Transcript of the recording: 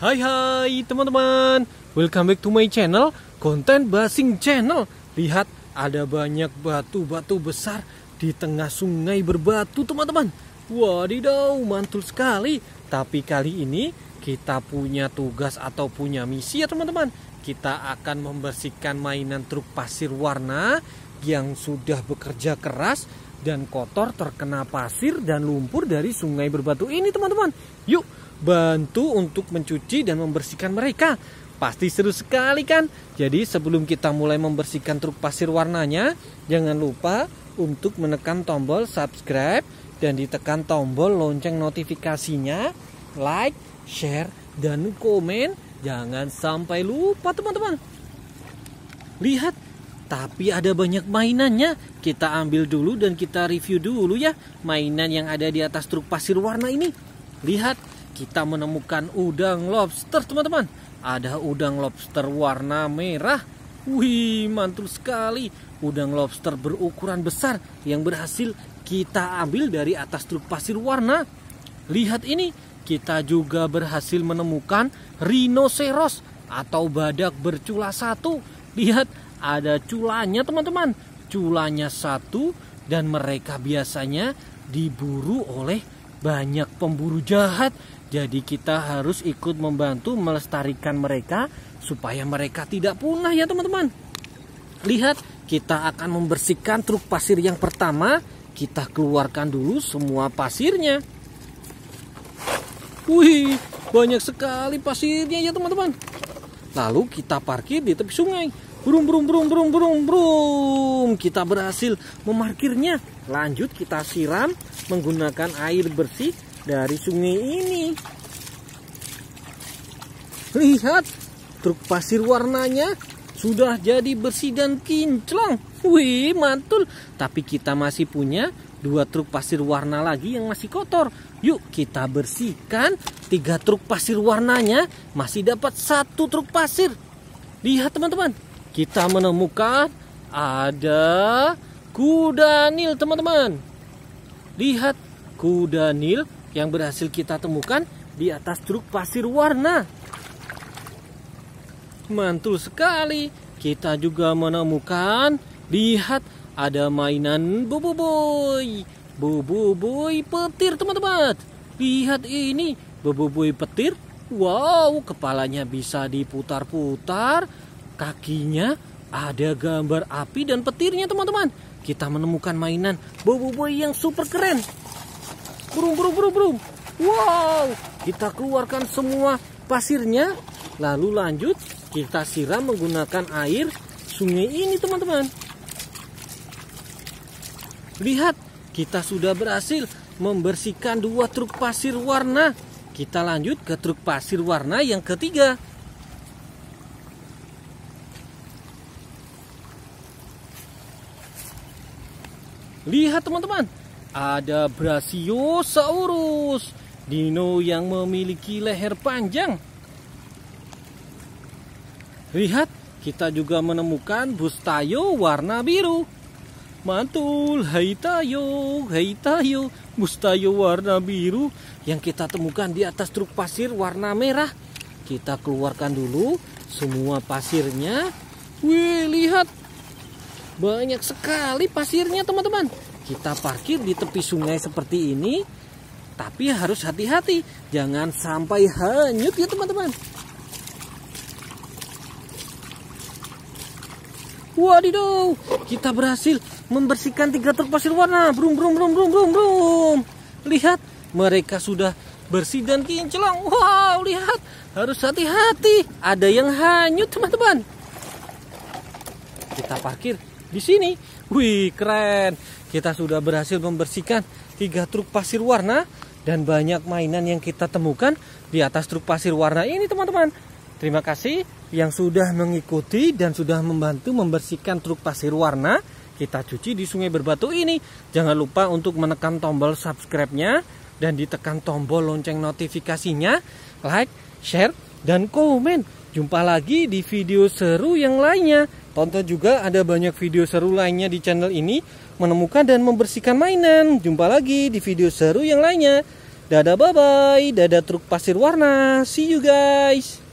Hai hai teman-teman Welcome back to my channel Konten Basing Channel Lihat ada banyak batu-batu besar Di tengah sungai berbatu teman-teman Wadidaw mantul sekali Tapi kali ini kita punya tugas atau punya misi ya teman-teman Kita akan membersihkan mainan truk pasir warna Yang sudah bekerja keras dan kotor terkena pasir dan lumpur dari sungai berbatu ini teman-teman Yuk bantu untuk mencuci dan membersihkan mereka. Pasti seru sekali kan? Jadi sebelum kita mulai membersihkan truk pasir warnanya, jangan lupa untuk menekan tombol subscribe dan ditekan tombol lonceng notifikasinya, like, share, dan komen. Jangan sampai lupa teman-teman. Lihat, tapi ada banyak mainannya. Kita ambil dulu dan kita review dulu ya mainan yang ada di atas truk pasir warna ini. Lihat, kita menemukan udang lobster teman-teman Ada udang lobster warna merah Wih mantul sekali Udang lobster berukuran besar yang berhasil kita ambil dari atas truk pasir warna Lihat ini kita juga berhasil menemukan rhinoceros atau badak bercula satu Lihat ada culanya teman-teman Culanya satu dan mereka biasanya diburu oleh banyak pemburu jahat jadi kita harus ikut membantu melestarikan mereka supaya mereka tidak punah ya teman-teman. Lihat, kita akan membersihkan truk pasir yang pertama, kita keluarkan dulu semua pasirnya. Wih, banyak sekali pasirnya ya teman-teman. Lalu kita parkir di tepi sungai. Brum brum brum brum brum brum. Kita berhasil memarkirnya. Lanjut kita siram menggunakan air bersih dari sungai ini. Lihat, truk pasir warnanya sudah jadi bersih dan kinclong. Wih, mantul. Tapi kita masih punya dua truk pasir warna lagi yang masih kotor. Yuk kita bersihkan tiga truk pasir warnanya masih dapat satu truk pasir. Lihat teman-teman, kita menemukan ada kuda nil teman-teman. Lihat kuda nil yang berhasil kita temukan di atas truk pasir warna. Mantul sekali. Kita juga menemukan, lihat ada mainan boboiboy. Boboiboy petir, teman-teman. Lihat ini, boboiboy petir. Wow, kepalanya bisa diputar-putar, kakinya ada gambar api dan petirnya, teman-teman. Kita menemukan mainan boboiboy yang super keren. Burung, burung, burung, burung. Wow, kita keluarkan semua pasirnya. Lalu lanjut, kita siram menggunakan air sungai ini, teman-teman. Lihat, kita sudah berhasil membersihkan dua truk pasir warna. Kita lanjut ke truk pasir warna yang ketiga. Lihat teman-teman, ada Brachiosaurus, dino yang memiliki leher panjang. Lihat, kita juga menemukan bustayo warna biru. Mantul, hai tayo, hai tayo, bustayo warna biru yang kita temukan di atas truk pasir warna merah. Kita keluarkan dulu semua pasirnya. Wih, lihat. Banyak sekali pasirnya, teman-teman kita parkir di tepi sungai seperti ini tapi harus hati-hati jangan sampai hanyut ya teman-teman wadidaw kita berhasil membersihkan tiga truk pasir warna brum brum brum brum brum brum lihat mereka sudah bersih dan kinclong wow lihat harus hati-hati ada yang hanyut teman-teman kita parkir di sini wih keren kita sudah berhasil membersihkan tiga truk pasir warna dan banyak mainan yang kita temukan di atas truk pasir warna ini teman-teman. Terima kasih yang sudah mengikuti dan sudah membantu membersihkan truk pasir warna kita cuci di sungai berbatu ini. Jangan lupa untuk menekan tombol subscribe-nya dan ditekan tombol lonceng notifikasinya. Like, share, dan komen. Jumpa lagi di video seru yang lainnya. Tonton juga ada banyak video seru lainnya di channel ini menemukan dan membersihkan mainan. Jumpa lagi di video seru yang lainnya. Dadah bye-bye, dadah truk pasir warna. See you guys.